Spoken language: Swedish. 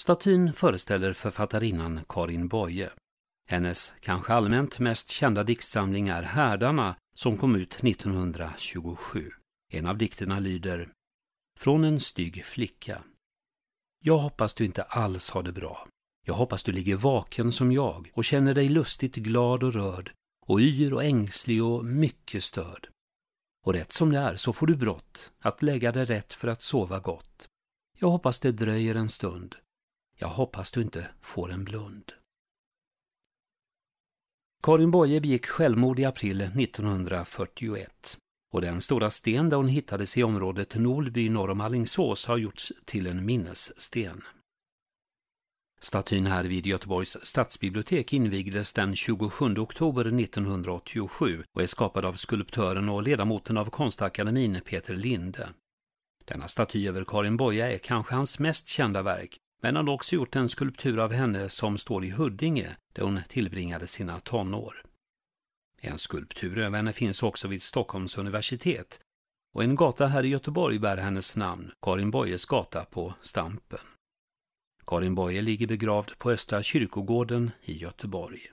Statyn föreställer författarinnan Karin Boye. Hennes kanske allmänt mest kända diktsamling är Härdarna som kom ut 1927. En av dikterna lyder Från en stygg flicka. Jag hoppas du inte alls har det bra. Jag hoppas du ligger vaken som jag och känner dig lustigt glad och rörd och yr och ängslig och mycket störd. Och rätt som det är så får du brått att lägga dig rätt för att sova gott. Jag hoppas det dröjer en stund jag hoppas du inte får en blund. Karin Boye begick självmord i april 1941 och den stora sten där hon hittades i området Nolby norr om Allingsås har gjorts till en minnessten. Statyn här vid Göteborgs stadsbibliotek invigdes den 27 oktober 1987 och är skapad av skulptören och ledamoten av Konstakademin Peter Linde. Denna staty över Karin Boye är kanske hans mest kända verk men han har också gjort en skulptur av henne som står i Huddinge, där hon tillbringade sina tonår. En skulptur över henne finns också vid Stockholms universitet och en gata här i Göteborg bär hennes namn, Karin Boyes gata på Stampen. Karin Boye ligger begravd på Östra kyrkogården i Göteborg.